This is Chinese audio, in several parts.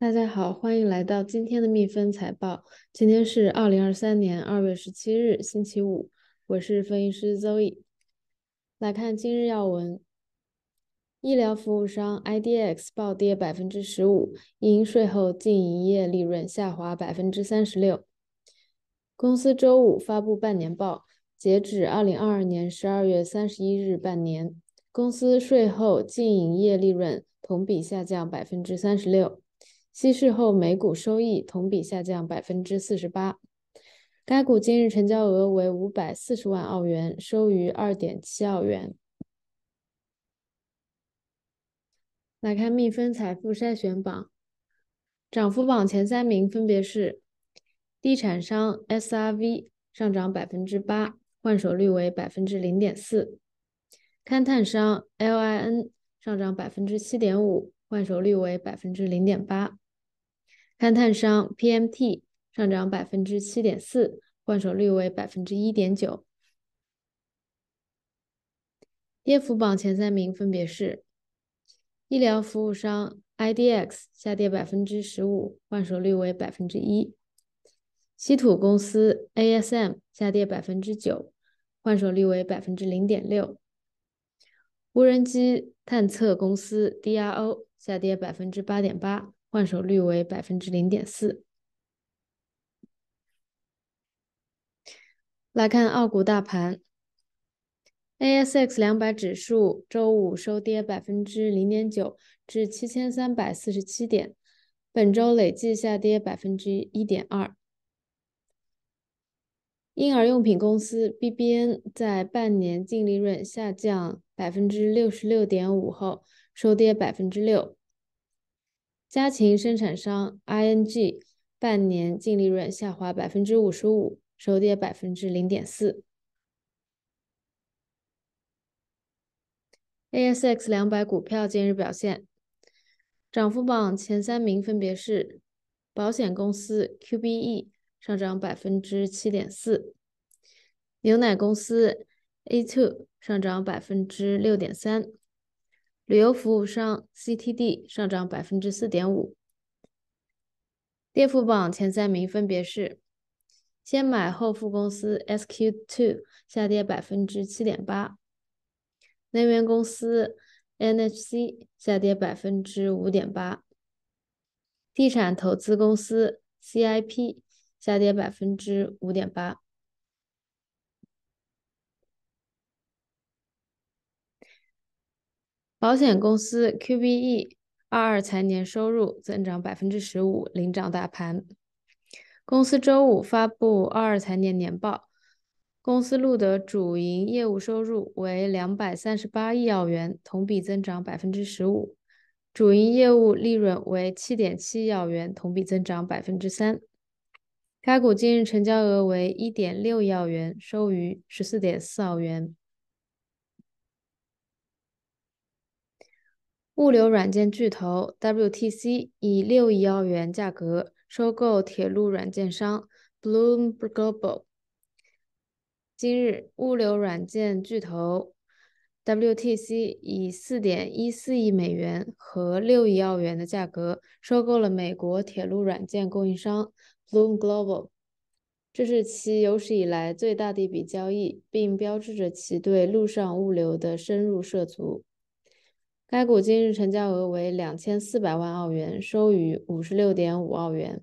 大家好，欢迎来到今天的蜜蜂财报。今天是二零二三年二月十七日，星期五。我是分析师 Zoe。来看今日要闻：医疗服务商 IDX 暴跌百分之十五，因税后净营业利润下滑百分之三十六。公司周五发布半年报，截止二零二二年十二月三十一日半年，公司税后净营业利润同比下降百分之三十六。稀释后每股收益同比下降百分之四十八。该股今日成交额为五百四十万澳元，收于二点七澳元。来看蜜蜂财富筛选榜，涨幅榜前三名分别是：地产商 SRV 上涨百分之八，换手率为百分之零点四；勘探商 LIN 上涨百分之七点五，换手率为百分之零点八。勘探商 PMT 上涨百分之七点四，换手率为百分之一点九。跌幅榜前三名分别是：医疗服务商 IDX 下跌百分之十五，换手率为百分之一；稀土公司 ASM 下跌百分之九，换手率为百分之零点六；无人机探测公司 DRO 下跌百分之八点八。换手率为百分之零点四。来看澳股大盘，ASX 两百指数周五收跌百分之零点九，至七千三百四十七点，本周累计下跌百分之一点二。婴儿用品公司 BBN 在半年净利润下降百分之六十六点五后，收跌百分之六。家禽生产商 ING 半年净利润下滑百分之五十五，收跌百分之零点四。ASX 两百股票今日表现，涨幅榜前三名分别是保险公司 QBE 上涨百分之七点四，牛奶公司 A2 上涨百分之六点三。旅游服务商 CTD 上涨百分之四点五，跌幅榜前三名分别是先买后付公司 SQ2 下跌百分之七点八，能源公司 NHC 下跌百分之五点八，地产投资公司 CIP 下跌百分之五点八。保险公司 QBE 二二财年收入增长百分之十五，领涨大盘。公司周五发布二二财年年报，公司录得主营业务收入为两百三十八亿澳元，同比增长百分之十五，主营业务利润为七点七亿澳元，同比增长百分之三。该股今日成交额为一点六亿澳元，收于十四点四澳元。物流软件巨头 WTC 以六亿澳元价格收购铁路软件商 b l o o m Global。今日，物流软件巨头 WTC 以四点一四亿美元和六亿澳元的价格收购了美国铁路软件供应商 b l o o m Global，这是其有史以来最大的一笔交易，并标志着其对陆上物流的深入涉足。该股今日成交额为两千四百万澳元，收于五十六点五澳元。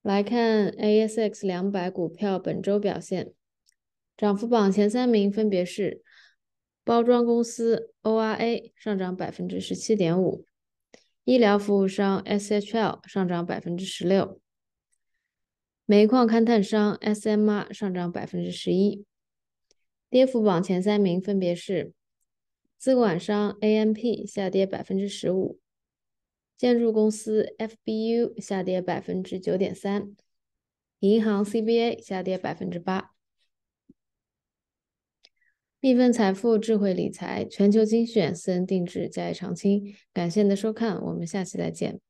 来看 ASX 两百股票本周表现，涨幅榜前三名分别是：包装公司 ORA 上涨百分之十七点五，医疗服务商 SHL 上涨百分之十六，煤矿勘探商 SMR 上涨百分之十一。跌幅榜前三名分别是：资管商 AMP 下跌百分之十五，建筑公司 FBU 下跌百分之九点三，银行 CBA 下跌百分之八。蜜蜂财富智慧理财，全球精选，私人定制，家业长青。感谢您的收看，我们下期再见。